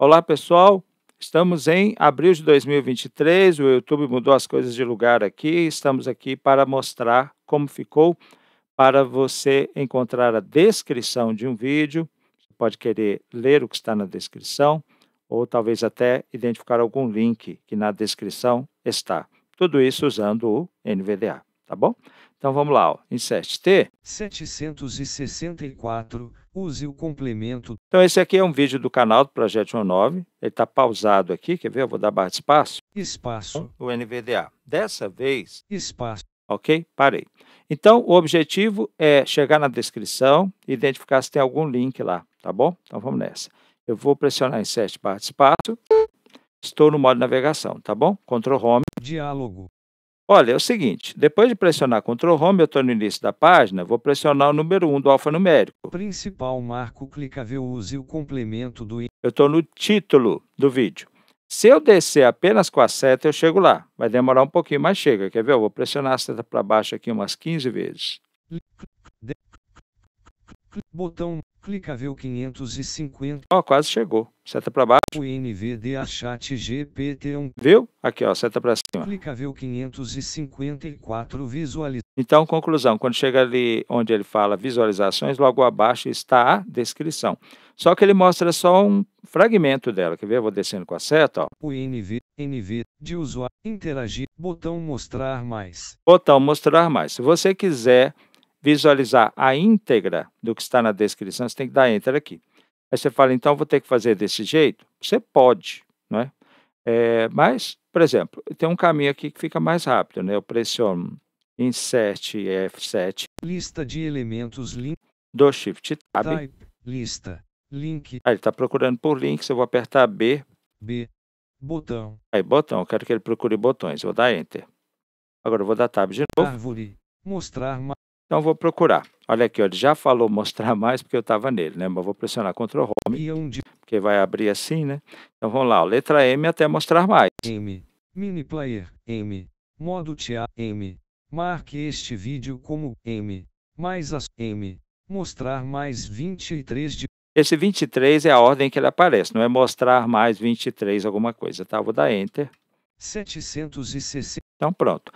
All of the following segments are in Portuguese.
Olá, pessoal. Estamos em abril de 2023. O YouTube mudou as coisas de lugar aqui. Estamos aqui para mostrar como ficou para você encontrar a descrição de um vídeo. Você pode querer ler o que está na descrição ou talvez até identificar algum link que na descrição está. Tudo isso usando o NVDA, tá bom? Então vamos lá, ó. insert T. 764, use o complemento. Então esse aqui é um vídeo do canal do Projeto 19, ele está pausado aqui, quer ver? Eu vou dar barra de espaço. Espaço. O NVDA. Dessa vez... Espaço. Ok? Parei. Então, o objetivo é chegar na descrição e identificar se tem algum link lá, tá bom? Então, vamos nessa. Eu vou pressionar inset barra de espaço. Estou no modo navegação, tá bom? Ctrl Home. Diálogo. Olha, é o seguinte, depois de pressionar Ctrl Home, eu estou no início da página, vou pressionar o número 1 do alfanumérico. Principal marco clicável, use o complemento do... Eu estou no título do vídeo. Se eu descer apenas com a seta, eu chego lá. Vai demorar um pouquinho, mas chega. Quer ver? Eu vou pressionar a seta para baixo aqui umas 15 vezes. Botão Clicável 550. Ó, oh, quase chegou. Seta para baixo. O NVDA Chat GPT1. Viu? Aqui, ó, seta para cima. Clicável 554 visualizações. Então, conclusão, quando chega ali onde ele fala visualizações, logo abaixo está a descrição. Só que ele mostra só um fragmento dela. Quer ver? Eu vou descendo com a seta, ó. O NV, NV, de usuário, interagir, botão mostrar mais. Botão mostrar mais. Se você quiser visualizar a íntegra do que está na descrição, você tem que dar enter aqui. Aí você fala, então vou ter que fazer desse jeito? Você pode, não é? é mas, por exemplo, tem um caminho aqui que fica mais rápido, né? Eu pressiono Insert F7. Lista de elementos link. Do Shift Tab. Type, lista. Link. Aí ele está procurando por links, eu vou apertar B. B. Botão. Aí, botão. Eu quero que ele procure botões. Eu vou dar Enter. Agora eu vou dar Tab de novo. Árvore. Mostrar mais. Então vou procurar. Olha aqui, ele já falou mostrar mais porque eu estava nele, né? Mas vou pressionar Ctrl Home, é porque vai abrir assim, né? Então vamos lá, letra M até mostrar mais. M, mini player, M, modo TA, M, marque este vídeo como M, mais as M, mostrar mais 23 de... Esse 23 é a ordem que ele aparece, não é mostrar mais 23 alguma coisa, tá? Vou dar Enter. 760. Então pronto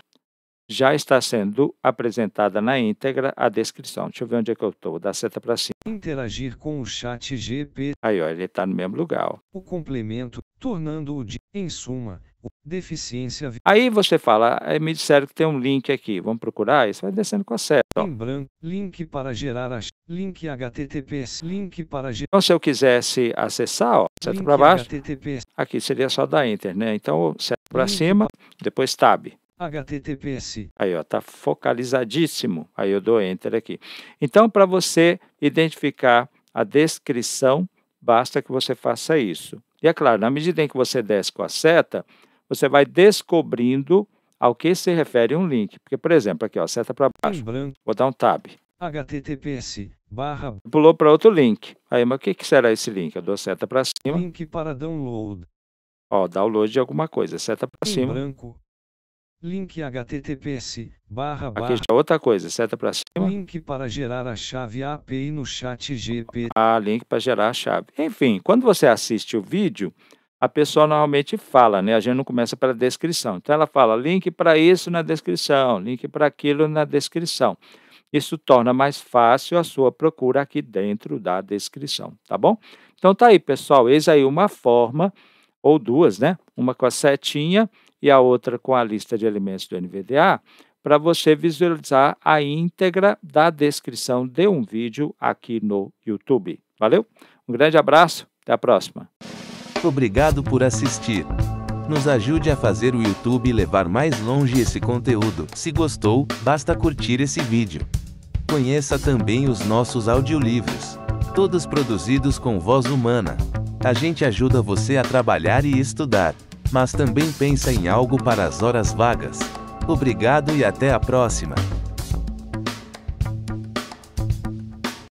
já está sendo apresentada na íntegra a descrição. Deixa eu ver onde é que eu estou, da seta para cima. Interagir com o chat GP. Aí, ó, ele está no mesmo lugar. Ó. O complemento, tornando-o de, em suma, deficiência. Aí você fala, me disseram que tem um link aqui, vamos procurar? Isso vai descendo com a seta. Ó. Lembrando, link para gerar, as. link HTTPS, link para gerar. Então se eu quisesse acessar, ó, seta para baixo, HTTPS. aqui seria só da Enter, né? Então seta para cima, depois Tab. HTTPS. Aí, ó, tá focalizadíssimo. Aí eu dou enter aqui. Então, para você identificar a descrição, basta que você faça isso. E é claro, na medida em que você desce com a seta, você vai descobrindo ao que se refere um link. Porque, por exemplo, aqui, ó, seta para baixo. Vou dar um tab. HTTPS barra. Pulou para outro link. Aí, mas o que, que será esse link? Eu dou seta para cima. Link para download. Ó, download de alguma coisa. Seta para cima. Branco. Link https barra barra. Aqui já é outra coisa, seta para cima. Link para gerar a chave API no chat GPT. Ah, link para gerar a chave. Enfim, quando você assiste o vídeo, a pessoa normalmente fala, né? A gente não começa pela descrição. Então ela fala link para isso na descrição, link para aquilo na descrição. Isso torna mais fácil a sua procura aqui dentro da descrição, tá bom? Então tá aí, pessoal, eis aí uma forma ou duas, né? Uma com a setinha e a outra com a lista de elementos do NVDA, para você visualizar a íntegra da descrição de um vídeo aqui no YouTube. Valeu? Um grande abraço, até a próxima. Obrigado por assistir. Nos ajude a fazer o YouTube levar mais longe esse conteúdo. Se gostou, basta curtir esse vídeo. Conheça também os nossos audiolivros, todos produzidos com voz humana. A gente ajuda você a trabalhar e estudar mas também pensa em algo para as horas vagas. Obrigado e até a próxima!